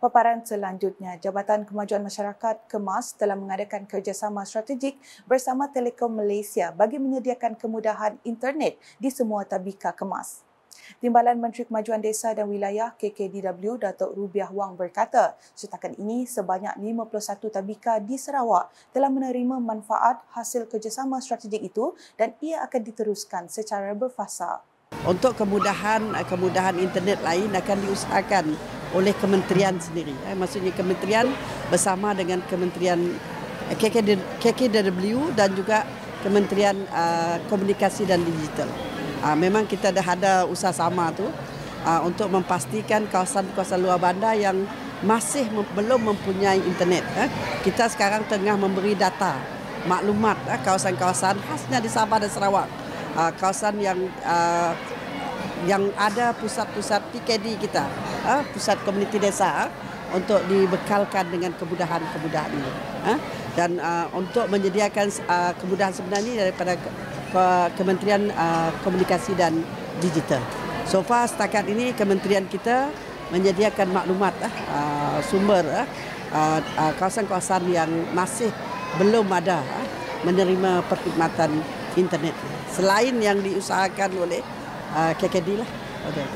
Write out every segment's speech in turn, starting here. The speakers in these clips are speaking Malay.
Paparan selanjutnya, Jabatan Kemajuan Masyarakat Kemas telah mengadakan kerjasama strategik bersama Telekom Malaysia bagi menyediakan kemudahan internet di semua tabika kemas. Timbalan Menteri Kemajuan Desa dan Wilayah KKDW Datuk Rubiah Wang berkata, setakat ini sebanyak 51 tabika di Sarawak telah menerima manfaat hasil kerjasama strategik itu dan ia akan diteruskan secara berfasa. Untuk kemudahan kemudahan internet lain akan diusahakan oleh kementerian sendiri. Eh, maksudnya kementerian bersama dengan kementerian eh, KKDW dan juga kementerian uh, komunikasi dan digital. Uh, memang kita dah ada usaha sama tu uh, untuk memastikan kawasan-kawasan luar bandar yang masih mem- belum mempunyai internet. Eh. Kita sekarang tengah memberi data, maklumat eh, kawasan-kawasan khasnya di Sabah dan Sarawak. Uh, kawasan yang uh, yang ada pusat-pusat PKD kita uh, pusat komuniti desa uh, untuk dibekalkan dengan kemudahan-kemudahan ini. Uh, dan uh, untuk menyediakan uh, kemudahan sebenarnya daripada ke Kementerian uh, Komunikasi dan Digital. So far setakat ini kementerian kita menyediakan maklumat uh, sumber kawasan-kawasan yang masih belum ada uh, menerima perkhidmatan internet. Selain yang diusahakan oleh uh, KKD lah. Okay.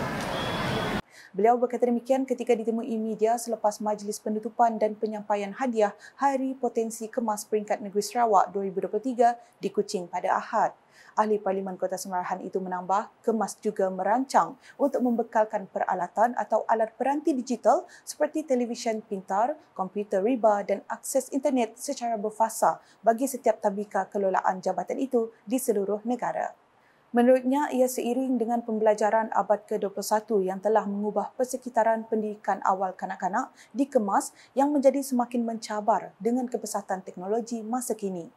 Beliau berkata demikian ketika ditemui media selepas majlis penutupan dan penyampaian hadiah Hari Potensi Kemas Peringkat Negeri Sarawak 2023 di Kuching pada Ahad. Ahli Parlimen Kota Semarahan itu menambah, Kemas juga merancang untuk membekalkan peralatan atau alat peranti digital seperti televisyen pintar, komputer riba dan akses internet secara berfasa bagi setiap tabika kelolaan jabatan itu di seluruh negara. Menurutnya, ia seiring dengan pembelajaran abad ke-21 yang telah mengubah persekitaran pendidikan awal kanak-kanak dikemas yang menjadi semakin mencabar dengan kepesatan teknologi masa kini.